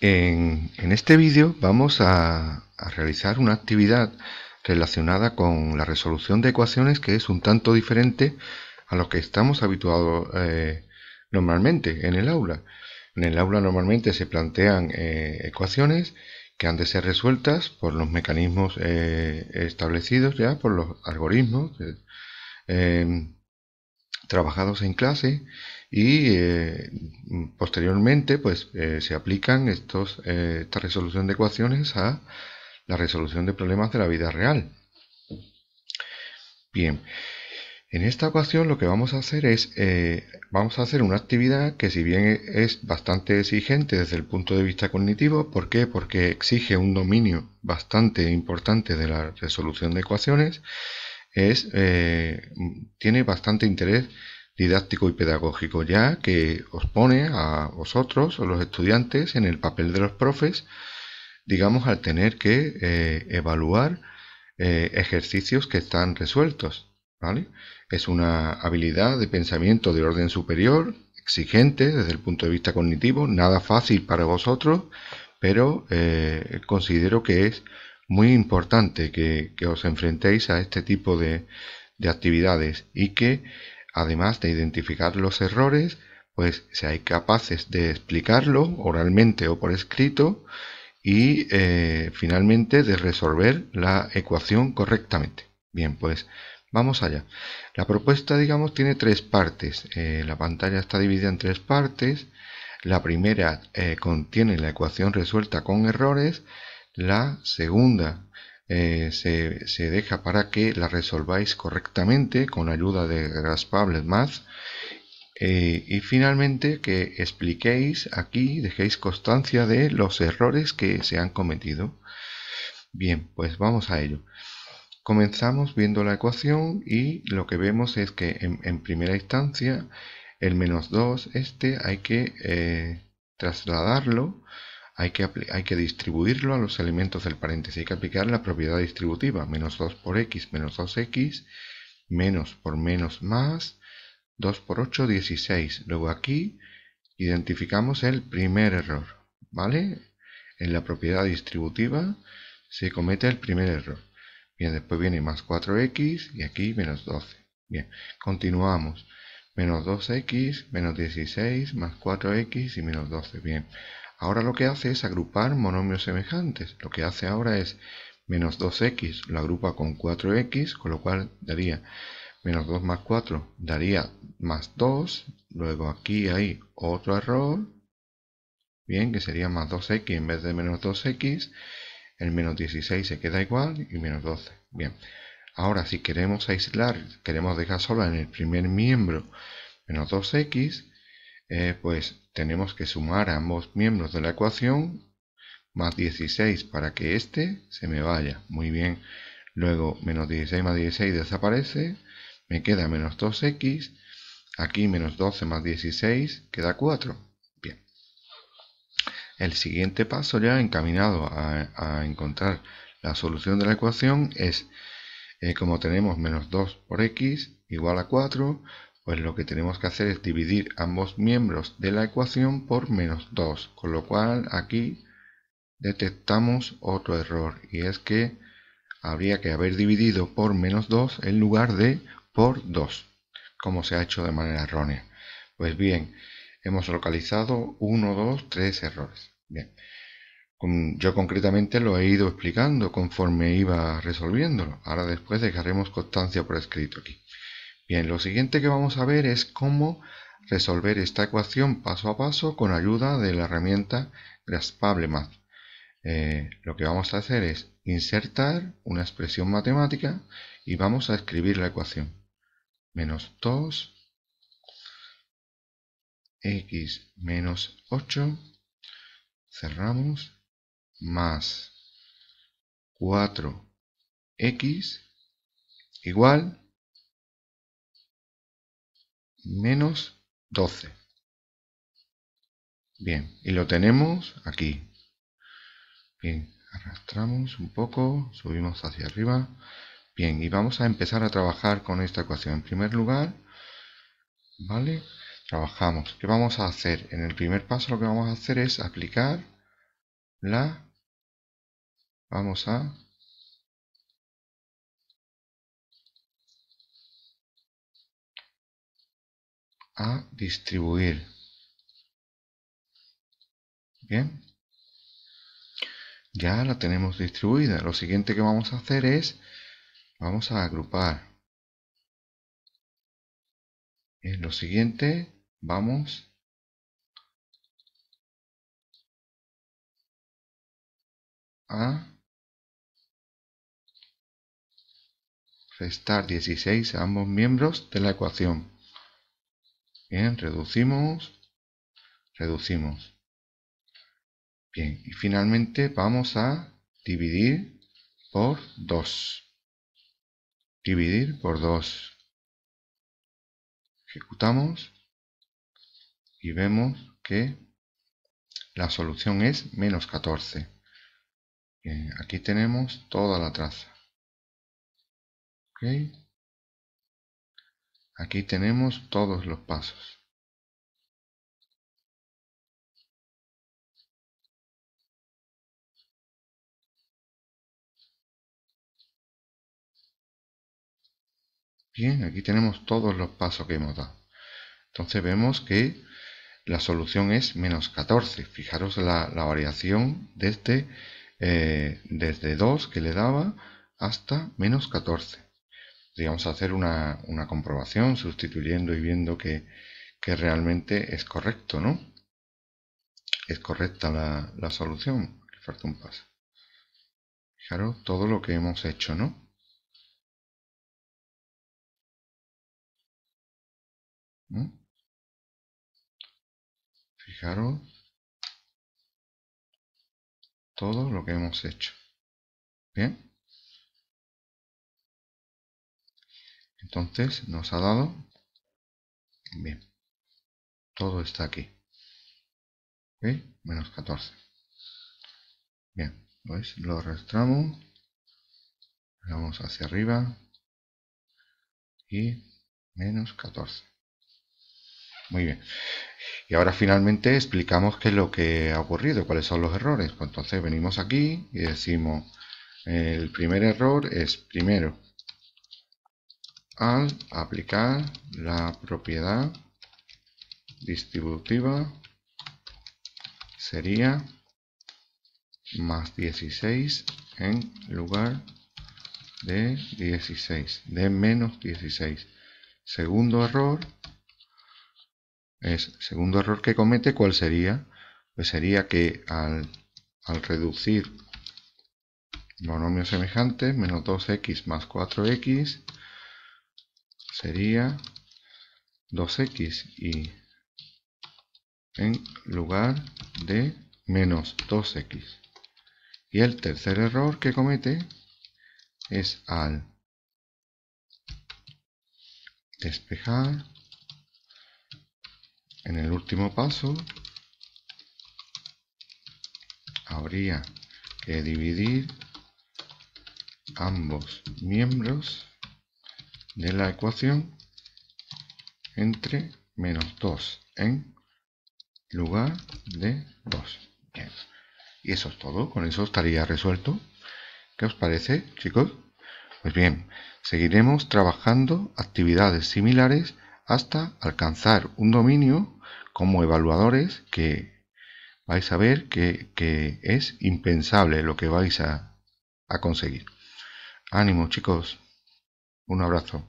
En, este vídeo vamos a, realizar una actividad relacionada con la resolución de ecuaciones que es un tanto diferente a lo que estamos habituados eh, normalmente en el aula. En el aula normalmente se plantean eh, ecuaciones que han de ser resueltas por los mecanismos eh, establecidos ya, por los algoritmos trabajados en clase y eh, posteriormente pues eh, se aplican estos, eh, esta resolución de ecuaciones a la resolución de problemas de la vida real. Bien, en esta ocasión lo que vamos a hacer es, vamos a hacer una actividad que si bien e, es bastante exigente desde el punto de vista cognitivo, ¿por qué? Porque exige un dominio bastante importante de la resolución de ecuaciones, es, tiene bastante interés didáctico y pedagógico, ya que os pone a vosotros, o los estudiantes, en el papel de los profes, digamos, al tener que eh, evaluar eh, ejercicios que están resueltos. ¿vale? Es una habilidad de pensamiento de orden superior, exigente desde el punto de vista cognitivo, nada fácil para vosotros, pero eh, considero que es muy importante que, os enfrentéis a este tipo de actividades y que además de identificar los errores, pues hay capaces de explicarlo oralmente o por escrito y eh, finalmente de resolver la ecuación correctamente. Bien, pues vamos allá. La propuesta, digamos, tiene tres partes. Eh, la pantalla está dividida en tres partes. La primera eh, contiene la ecuación resuelta con errores. La segunda eh, se, deja para que la resolváis correctamente con ayuda de Graspable Math eh, y finalmente que expliquéis aquí, dejéis constancia de los errores que se han cometido. Bien, pues vamos a ello. Comenzamos viendo la ecuación y lo que vemos es que en, primera instancia el menos 2, este hay que eh, trasladarlo hay que, hay que distribuirlo a los elementos del paréntesis. Hay que aplicar la propiedad distributiva. Menos 2 por x menos 2x, menos por menos más, 2 por 8, 16. Luego aquí identificamos el primer error, ¿vale? En la propiedad distributiva se comete el primer error. Bien, después viene más 4x y aquí menos 12. Bien, continuamos. Menos 2x, menos 16, más 4x y menos 12. Bien, Ahora lo que hace es agrupar monomios semejantes. Lo que hace ahora es menos 2x lo agrupa con 4x, con lo cual daría menos 2 más 4 daría más 2. Luego aquí hay otro error. Bien, que sería más 2x en vez de menos 2x. El menos 16 se queda igual y menos 12. Bien. Ahora, si queremos aislar, queremos dejar solo en el primer miembro menos 2x, eh, pues tenemos que sumar a ambos miembros de la ecuación, más 16 para que este se me vaya. Muy bien, luego menos 16 más 16 desaparece, me queda menos 2x, aquí menos 12 más 16 queda 4. Bien. El siguiente paso ya encaminado a, encontrar la solución de la ecuación es, eh, como tenemos menos 2 por x igual a 4, pues lo que tenemos que hacer es dividir ambos miembros de la ecuación por menos 2, con lo cual aquí detectamos otro error y es que habría que haber dividido por menos 2 en lugar de por 2, como se ha hecho de manera errónea. Pues bien, hemos localizado 1, 2, 3 errores. Bien. Yo concretamente lo he ido explicando conforme iba resolviéndolo. Ahora después dejaremos constancia por escrito aquí. Bien, lo siguiente que vamos a ver es cómo resolver esta ecuación paso a paso con ayuda de la herramienta Graspable Math. Eh, lo que vamos a hacer es insertar una expresión matemática y vamos a escribir la ecuación. Menos 2, x menos 8, cerramos, más 4x igual menos 12. Bien, y lo tenemos aquí. Bien, arrastramos un poco, subimos hacia arriba. Bien, y vamos a empezar a trabajar con esta ecuación. En primer lugar, ¿vale? Trabajamos. ¿Qué vamos a hacer? En el primer paso lo que vamos a hacer es aplicar la... Vamos a a distribuir. Bien. Ya la tenemos distribuida. Lo siguiente que vamos a hacer es, vamos a agrupar. En lo siguiente, vamos a restar 16 a ambos miembros de la ecuación. Bien, reducimos, reducimos. Bien, y finalmente vamos a dividir por 2. Dividir por 2. Ejecutamos y vemos que la solución es menos 14. Bien, aquí tenemos toda la traza. ¿Okay? Aquí tenemos todos los pasos. Bien, aquí tenemos todos los pasos que hemos dado. Entonces vemos que la solución es menos 14. Fijaros la, variación desde, eh, desde 2 que le daba hasta menos 14. Digamos, hacer una, una, comprobación sustituyendo y viendo que, que, realmente es correcto, ¿no? Es correcta la, la solución. Le falta un paso. Fijaros todo lo que hemos hecho, ¿no? ¿Mm? Fijaros todo lo que hemos hecho. Bien. Entonces nos ha dado... Bien. Todo está aquí. Menos 14. Bien. Pues lo arrastramos. vamos hacia arriba. Y menos 14. Muy bien. Y ahora finalmente explicamos qué es lo que ha ocurrido, cuáles son los errores. Pues, entonces venimos aquí y decimos, el primer error es primero al aplicar la propiedad distributiva sería más 16 en lugar de 16, de menos 16. Segundo error, es segundo error que comete, ¿cuál sería? Pues sería que al, reducir monomios semejantes, menos 2x más 4x, sería 2x y en lugar de menos 2x. Y el tercer error que comete es al despejar en el último paso habría que dividir ambos miembros de la ecuación entre menos 2 en lugar de 2. Y eso es todo, con eso estaría resuelto. ¿Qué os parece, chicos? Pues bien, seguiremos trabajando actividades similares hasta alcanzar un dominio como evaluadores que vais a ver que, es impensable lo que vais a conseguir. Ánimo, chicos. Un abrazo.